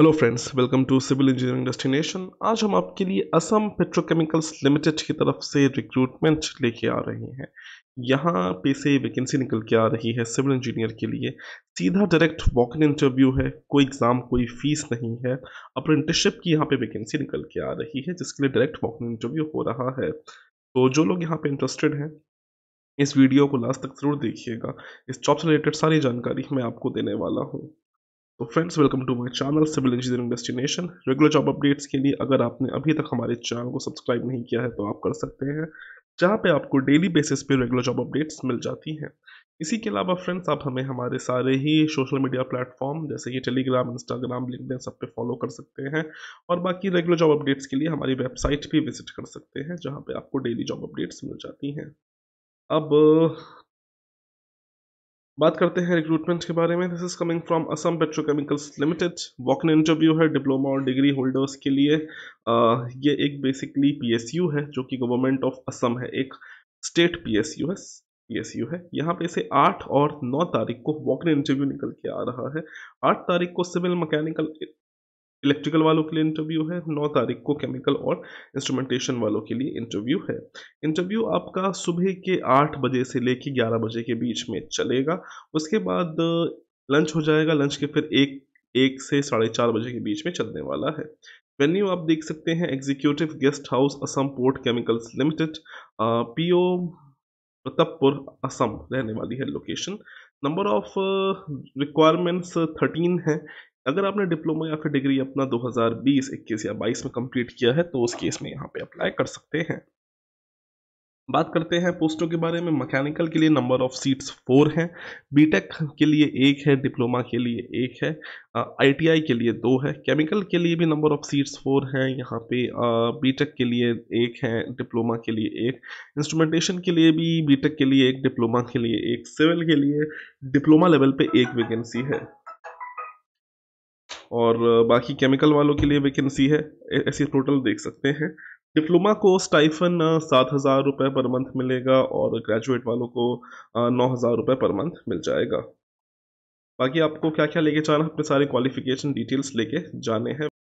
hello friends welcome to civil engineering destination आज हम आपके लिए असम पेट्रोकेमिकल्स लिमिटेड की तरफ से रिक्रूटमेंट लेके आ रहे हैं यहाँ पे से वैकेंसी निकल के आ रही है सिविल इंजीनियर के लिए सीधा डायरेक्ट वॉक इन इंटरव्यू है कोई एग्ज़ाम कोई फीस नहीं है अप्रेंटिसशिप की यहाँ पे वैकेंसी निकल के आ रही है जिसके लिए डायरेक्ट वॉक इन इंटरव्यू हो रहा है तो जो लोग यहाँ पर इंटरेस्टेड हैं इस वीडियो को लास्ट तक ज़रूर देखिएगा इस जॉब से रिलेटेड सारी जानकारी मैं आपको देने वाला हूँ तो friends welcome to my channel civil engineering destination regular job updates के लिए अगर आपने अभी तक हमारे चैनल को सब्सक्राइब नहीं किया है तो आप कर सकते हैं जहाँ पे आपको डेली बेसिस पे रेगुलर जॉब अपडेट्स मिल जाती हैं इसी के अलावा फ्रेंड्स आप हमें हमारे सारे ही सोशल मीडिया प्लेटफॉर्म जैसे कि टेलीग्राम इंस्टाग्राम लिंकडिन सब पे फॉलो कर सकते हैं और बाकी रेगुलर जॉब अपडेट्स के लिए हमारी वेबसाइट भी विजिट कर सकते हैं जहाँ पर आपको डेली जॉब अपडेट्स मिल जाती हैं अब बात करते हैं रिक्रूटमेंट के बारे में this is coming from Assam petrochemicals limited walk in interview है डिप्लोमा और डिग्री होल्डर्स के लिए आ, ये एक बेसिकली पीएसयू है जो कि गवर्नमेंट ऑफ असम है एक स्टेट पीएसयू है पीएसयू है यहाँ पे से आठ और नौ तारीख को वॉक इन इंटरव्यू निकल के आ रहा है आठ तारीख को सिविल मैकेनिकल इलेक्ट्रिकल वालों के लिए इंटरव्यू है नौ तारीख को केमिकल और इंस्ट्रूमेंटेशन वालों के लिए इंटरव्यू है इंटरव्यू आपका सुबह के आठ बजे से लेके ग्यारह बजे के बीच में चलेगा उसके बाद लंच हो जाएगा लंच के फिर एक एक से साढ़े चार बजे के बीच में चलने वाला है वेन्यू आप देख सकते हैं executive guest house Assam port chemicals limited PO Pratappur Assam रहने वाली है location number of requirements thirteen है अगर आपने डिप्लोमा या फिर डिग्री अपना 2020, 21 या 22 में कंप्लीट किया है तो उस केस में यहाँ पे अप्लाई कर सकते हैं बात करते हैं पोस्टों के बारे में मैकेनिकल के लिए नंबर ऑफ सीट्स फोर हैं बीटेक के लिए एक है डिप्लोमा के लिए एक है आईटीआई के लिए दो है केमिकल के लिए भी नंबर ऑफ सीट्स फोर हैं यहाँ पे बीटेक के लिए एक है डिप्लोमा के लिए एक इंस्ट्रूमेंटेशन के लिए भी बीटेक के लिए एक डिप्लोमा के लिए एक सिविल के लिए डिप्लोमा लेवल पे एक वैकेंसी है और बाकी केमिकल वालों के लिए वैकेंसी है ऐसी टोटल देख सकते हैं डिप्लोमा को स्टाइफन सात हज़ार रुपये पर मंथ मिलेगा और ग्रेजुएट वालों को नौ हज़ार रुपये पर मंथ मिल जाएगा बाकी आपको क्या क्या लेके जाना अपने सारे क्वालिफिकेशन डिटेल्स लेके जाने हैं